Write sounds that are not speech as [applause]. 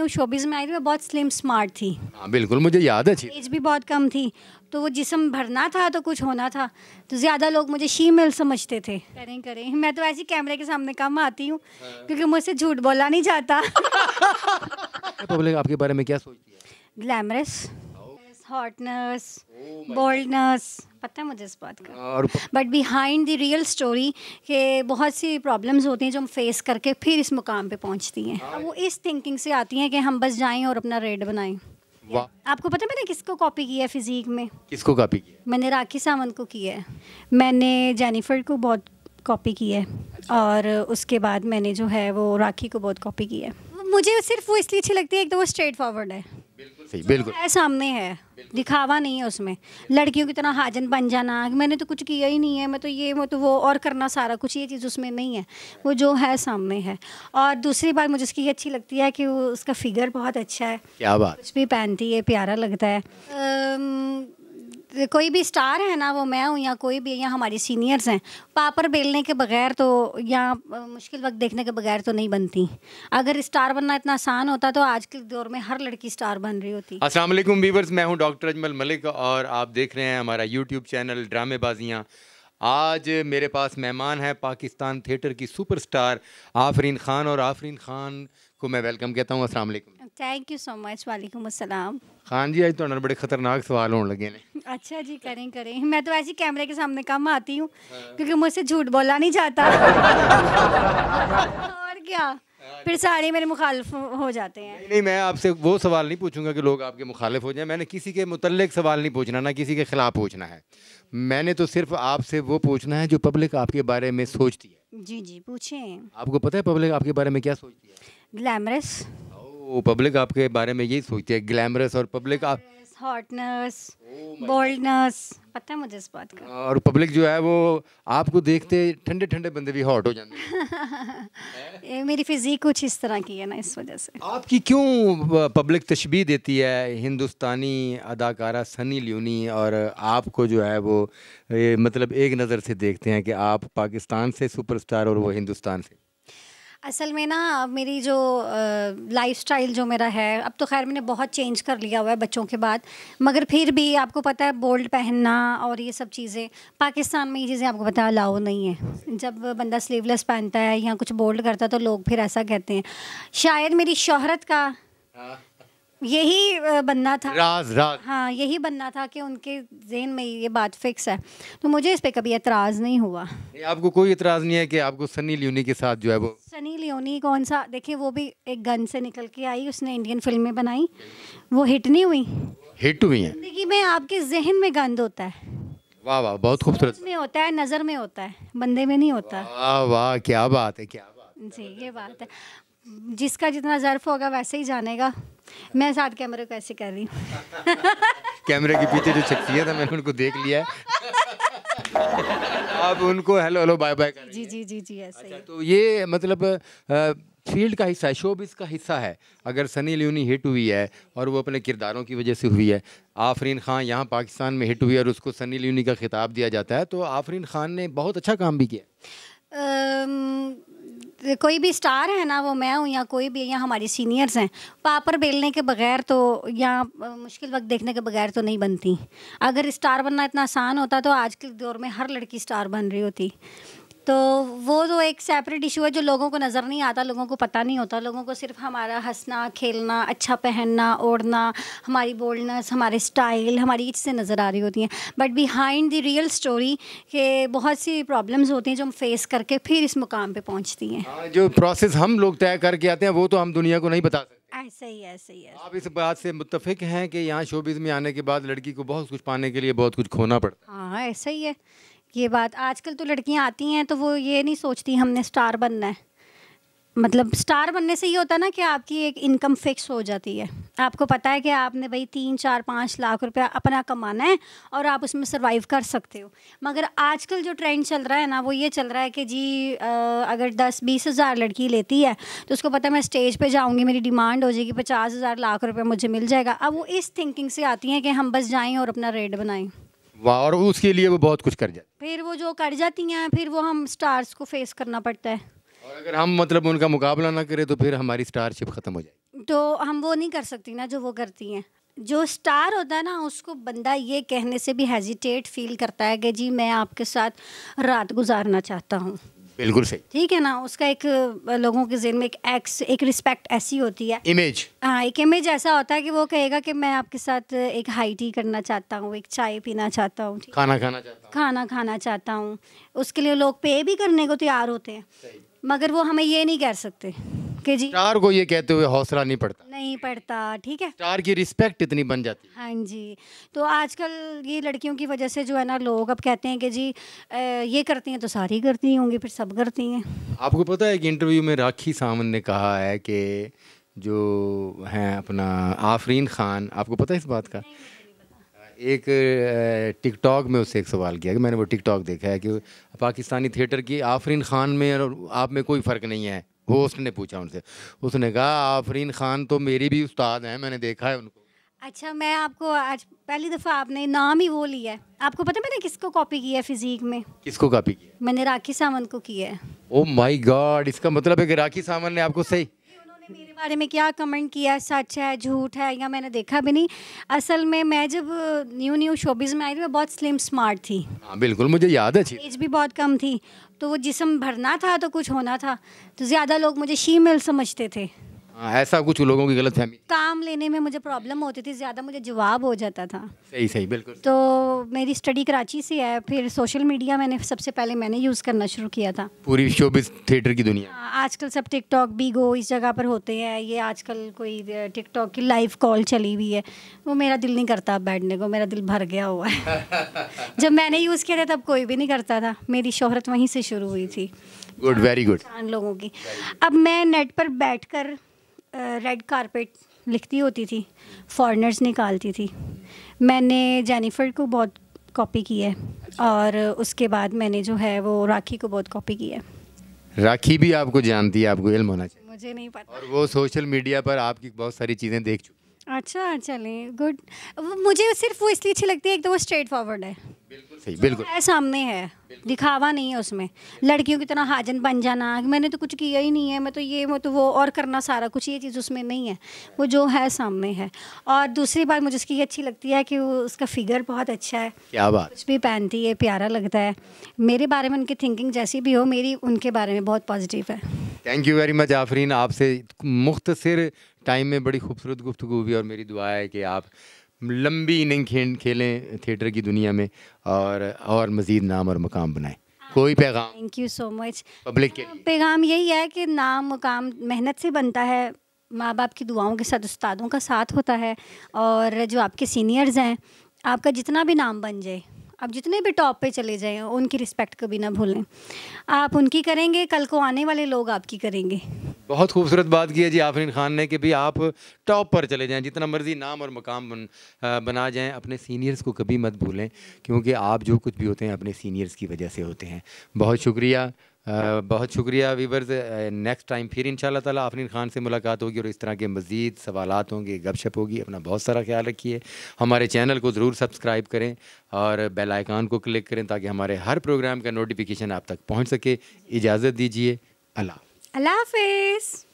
हूँ शोबिज में आई थी मैं बहुत स्लिम स्मार्ट थी आ, हाँ, बिल्कुल मुझे याद है एज भी बहुत कम थी तो वो जिसम भरना था तो कुछ होना था तो ज़्यादा लोग मुझे शीमेल समझते थे करें करें मैं तो ऐसी कैमरे के सामने कम आती हूँ हाँ। क्योंकि मुझसे झूठ बोला नहीं जाता [laughs] पब्लिक आपके बारे में क्या सोचती है ग्लैमरस हॉटनेस बोल्डनेस oh पता है मुझे इस बात का हाँ, और but behind the real story के बहुत सी प्रॉब्लम्स होती हैं जो हम फेस करके फिर इस मुकाम पे पहुंचती हैं हाँ। वो इस थिंकिंग से आती हैं कि हम बस जाएं और अपना रेड बनाएं आपको पता है मैंने किसको कॉपी किया है फिजिक में किसको कॉपी किया मैंने राखी सावंत को किया है मैंने जेनिफर को बहुत कॉपी किया है अच्छा। और उसके बाद मैंने जो है वो राखी को बहुत कॉपी किया है मुझे सिर्फ वो इसलिए अच्छी लगती है एक तो वो स्ट्रेट फॉरवर्ड है सही बिल्कुल है सामने है दिखावा नहीं है उसमें लड़कियों की तरह हाजन बन जाना मैंने तो कुछ किया ही नहीं है मैं तो ये मैं तो वो और करना सारा कुछ ये चीज़ उसमें नहीं है वो जो है सामने है और दूसरी बात मुझे उसकी अच्छी लगती है कि वो उसका फिगर बहुत अच्छा है क्या बात कुछ भी पहनती है प्यारा लगता है कोई भी स्टार है ना वो मैं हूँ या कोई भी या हमारी सीनियर्स हैं पापर बेलने के बगैर तो या मुश्किल वक्त देखने के बगैर तो नहीं बनती अगर स्टार बनना इतना आसान होता तो आज के दौर में हर लड़की स्टार बन रही होती असल वीवर्स मैं हूँ डॉक्टर अजमल मलिक और आप देख रहे हैं हमारा यूट्यूब चैनल ड्रामेबाजियाँ आज मेरे पास मेहमान है पाकिस्तान थिएटर की सुपरस्टार आफरीन खान और आफरीन खान को मैं वेलकम कहता हूँ अस्सलाम वालेकुम थैंक यू सो मच वालेकुम अस्सलाम खान जी आज तो बड़े खतरनाक सवाल होने लगे ने अच्छा जी करें करें मैं तो ऐसे कैमरे के सामने कम आती हूँ हाँ। क्योंकि मुझसे झूठ बोला नहीं जाता और क्या फिर सारे मेरे मुखालफ हो जाते हैं नहीं मैं आपसे वो सवाल नहीं पूछूंगा कि लोग आपके मुखालिफ हो जाएं मैंने किसी के मुतलक सवाल नहीं पूछना ना किसी के ख़िलाफ़ पूछना है मैंने तो सिर्फ आपसे वो पूछना है जो पब्लिक आपके बारे में सोचती है जी जी पूछें आपको पता है पब्लिक आपके बारे में क्या सोचती है ग्लैमरस ओ पब्लिक आपके बारे में यही सोचती है ग्लैमरस और पब्लिक आप हॉटनेस बोल्डनेस oh पता है मुझे इस बात का और पब्लिक जो है वो आपको देखते ठंडे ठंडे बंदे भी हॉट हो जाते हैं [laughs] मेरी फिजिक कुछ इस तरह की है ना इस वजह से आपकी क्यों पब्लिक तशबी देती है हिंदुस्तानी अदाकारा सनी लियोनी और आपको जो है वो मतलब एक नज़र से देखते हैं कि आप पाकिस्तान से सुपरस्टार और वो हिंदुस्तान से असल में ना मेरी जो लाइफस्टाइल जो मेरा है अब तो खैर मैंने बहुत चेंज कर लिया हुआ है बच्चों के बाद मगर फिर भी आपको पता है बोल्ड पहनना और ये सब चीज़ें पाकिस्तान में ये चीज़ें आपको पता है अलाउ नहीं है जब बंदा स्लीवलेस पहनता है या कुछ बोल्ड करता है तो लोग फिर ऐसा कहते हैं शायद मेरी शोहरत का हाँ। यही बनना था राज राज हाँ यही बनना था कि उनके जेन में ये बात फिक्स है तो मुझे इस पे कभी एतराज़ नहीं हुआ नहीं, आपको कोई एतराज़ नहीं है कि आपको सनी लियोनी के साथ जो है वो सनी लियोनी कौन सा देखिए वो भी एक गन से निकल के आई उसने इंडियन फिल्में बनाई वो हिट नहीं हुई हिट हुई है जिंदगी में आपके जहन में गंद होता है वाह वाह बहुत खूबसूरत में होता है नज़र में होता है बंदे में नहीं होता वाह वाह क्या बात है क्या बात जी ये बात है जिसका जितना ज़र्फ होगा वैसे ही जानेगा मैं साथ कैमरे को ऐसे कर रही हूँ [laughs] कैमरे के पीछे जो शख्सियत है मैंने उनको देख लिया [laughs] आप उनको हेलो हेलो बाय बाय जी जी जी जी ऐसे अच्छा, तो ये मतलब फील्ड का हिस्सा है शोबिस का हिस्सा है अगर सनी लियोनी हिट हुई है और वो अपने किरदारों की वजह से हुई है आफरीन खान यहाँ पाकिस्तान में हिट हुई और उसको सनी लियोनी का खिताब दिया जाता है तो आफरीन खान ने बहुत अच्छा काम भी किया कोई भी स्टार है ना वो मैं हूँ या कोई भी या हमारी सीनियर्स हैं पापर बेलने के बगैर तो या मुश्किल वक्त देखने के बगैर तो नहीं बनती अगर स्टार बनना इतना आसान होता तो आज के दौर में हर लड़की स्टार बन रही होती तो वो तो एक सेपरेट इशू है जो लोगों को नज़र नहीं आता लोगों को पता नहीं होता लोगों को सिर्फ हमारा हंसना खेलना अच्छा पहनना ओढ़ना हमारी बोल्डनेस हमारे स्टाइल हमारी ये चीज़ें नज़र आ रही होती हैं but behind the real story के बहुत सी प्रॉब्लम्स होती हैं जो हम फेस करके फिर इस मुकाम पर पहुँचती हैं हाँ, जो प्रोसेस हम लोग तय करके आते हैं वो तो हम दुनिया को नहीं बता सकते ऐसे ही ऐसे ही आप इस बात से मुतफिक हैं कि यहाँ शोबिज में आने के बाद लड़की को बहुत कुछ पाने के लिए बहुत कुछ खोना पड़ता है हाँ ऐसा ही है ये बात आजकल तो लड़कियां आती हैं तो वो ये नहीं सोचती हमने स्टार बनना है मतलब स्टार बनने से ये होता है ना कि आपकी एक इनकम फिक्स हो जाती है आपको पता है कि आपने भाई तीन चार पाँच लाख रुपया अपना कमाना है और आप उसमें सर्वाइव कर सकते हो मगर आजकल जो ट्रेंड चल रहा है ना वो ये चल रहा है कि जी आ, अगर दस बीस हज़ार लड़की लेती है तो उसको पता है मैं स्टेज पे जाऊँगी मेरी डिमांड हो जाएगी पचास हज़ार लाख रुपये मुझे मिल जाएगा अब वो इस थिंकिंग से आती हैं कि हम बस जाएँ और अपना रेट बनाएँ वाह और उसके लिए वो बहुत कुछ कर जाती फिर वो जो कर जाती हैं फिर वो हम स्टार्स को फेस करना पड़ता है और अगर हम मतलब उनका मुकाबला ना करें तो फिर हमारी स्टारशिप ख़त्म हो जाएगी तो हम वो नहीं कर सकती ना जो वो करती हैं जो स्टार होता है ना उसको बंदा ये कहने से भी हेजिटेट फील करता है कि जी मैं आपके साथ रात गुजारना चाहता हूँ बिल्कुल सही ठीक है ना उसका एक लोगों के जेन में एक एक्स एक रिस्पेक्ट ऐसी होती है इमेज हाँ एक इमेज ऐसा होता है कि वो कहेगा कि मैं आपके साथ एक हाई टी करना चाहता हूँ एक चाय पीना चाहता हूँ खाना खाना चाहता हूं। खाना खाना चाहता हूँ उसके लिए लोग पे भी करने को तैयार होते हैं मगर वो हमें ये नहीं कह सकते ओके जी स्टार को ये कहते हुए हौसला नहीं पड़ता नहीं पड़ता ठीक है स्टार की रिस्पेक्ट इतनी बन जाती है हाँ जी तो आजकल ये लड़कियों की वजह से जो है ना लोग अब कहते हैं कि जी ये करती हैं तो सारी करती होंगी फिर सब करती हैं आपको पता है कि इंटरव्यू में राखी सावंत ने कहा है कि जो हैं अपना आफरीन खान आपको पता है इस बात का एक टिकटॉक में उससे एक सवाल किया कि मैंने वो टिकटॉक देखा है कि पाकिस्तानी थिएटर की आफरीन खान में और आप में कोई फ़र्क नहीं है होस्ट [laughs] ने पूछा उनसे उसने कहा आफरीन खान तो मेरी भी उस्ताद हैं मैंने देखा है उनको अच्छा मैं आपको आज पहली दफ़ा आपने नाम ही वो लिया है आपको पता मैंने किसको कॉपी किया है फिजिक में किसको कॉपी किया मैंने राखी सावंत को किया है ओ माय गॉड इसका मतलब है कि राखी सावंत ने आपको सही मेरे बारे में क्या कमेंट किया सच है झूठ है या मैंने देखा भी नहीं असल में मैं जब न्यू न्यू शोबीज में आई थी मैं बहुत स्लिम स्मार्ट थी आ, हाँ, बिल्कुल मुझे याद है एज भी बहुत कम थी तो वो जिसम भरना था तो कुछ होना था तो ज़्यादा लोग मुझे शीमेल समझते थे हाँ, ऐसा कुछ लोगों की गलत फहमी काम लेने में मुझे प्रॉब्लम होती थी ज़्यादा मुझे जवाब हो जाता था सही सही बिल्कुल तो मेरी स्टडी कराची से है फिर सोशल मीडिया मैंने सबसे पहले मैंने यूज़ करना शुरू किया था पूरी शोबिस थिएटर की दुनिया हाँ, आजकल सब टिकटॉक भी गो इस जगह पर होते हैं ये आजकल कोई टिकटॉक की लाइव कॉल चली हुई है वो मेरा दिल नहीं करता बैठने को मेरा दिल भर गया हुआ है [laughs] जब मैंने यूज़ किया था तब कोई भी नहीं करता था मेरी शोहरत वहीं से शुरू हुई थी गुड वेरी गुड लोगों की अब मैं नेट पर बैठ रेड कारपेट लिखती होती थी फॉरनर्स निकालती थी मैंने जेनिफर को बहुत कॉपी की है और उसके बाद मैंने जो है वो राखी को बहुत कॉपी की है राखी भी आपको जानती है आपको इल्म होना चाहिए मुझे नहीं पता और वो सोशल मीडिया पर आपकी बहुत सारी चीज़ें देख चुकी अच्छा चले गुड मुझे सिर्फ वो इसलिए अच्छी लगती है एक तो वो स्ट्रेट फॉरवर्ड है सही बिल्कुल है सामने है दिखावा नहीं है उसमें लड़कियों की तरह हाजन बन जाना मैंने तो कुछ किया ही नहीं है मैं तो ये मैं तो वो और करना सारा कुछ ये चीज़ उसमें नहीं है वो जो है सामने है और दूसरी बात मुझे ये अच्छी लगती है कि वो उसका फिगर बहुत अच्छा है क्या बात कुछ भी पहनती है प्यारा लगता है मेरे बारे में उनकी थिंकिंग जैसी भी हो मेरी उनके बारे में बहुत पॉजिटिव है thank you very much Afreen आपसे मुख्तर टाइम में बड़ी खूबसूरत गुफ्तु हुई और मेरी दुआ है कि आप लंबी इनिंग खेल खेलें थिएटर की दुनिया में और और मज़ीद नाम और मकाम बनाएं कोई पैगाम thank you so much public के पैगाम यही है कि नाम मकाम मेहनत से बनता है माँ बाप की दुआओं के साथ उस्तादों का साथ होता है और जो आपके सीनियर्स हैं आपका जितना भी नाम बन जाए आप जितने भी टॉप पे चले जाएं उनकी रिस्पेक्ट कभी ना भूलें आप उनकी करेंगे कल को आने वाले लोग आपकी करेंगे बहुत खूबसूरत बात की है जी आफरीन खान ने कि भी आप टॉप पर चले जाएं जितना मर्जी नाम और मकाम बन, बना जाएं अपने सीनियर्स को कभी मत भूलें क्योंकि आप जो कुछ भी होते हैं अपने सीनियर्स की वजह से होते हैं बहुत शुक्रिया बहुत शुक्रिया वीवर्स नेक्स्ट टाइम फिर इन ताला आफरीन ख़ान से मुलाकात होगी और इस तरह के मज़ीद सवाल होंगे गपशप होगी अपना बहुत सारा ख्याल रखिए हमारे चैनल को ज़रूर सब्सक्राइब करें और बेल आइकान को क्लिक करें ताकि हमारे हर प्रोग्राम का नोटिफिकेशन आप तक पहुँच सके इजाज़त दीजिए अल्लाह अल्लाह हाफिज़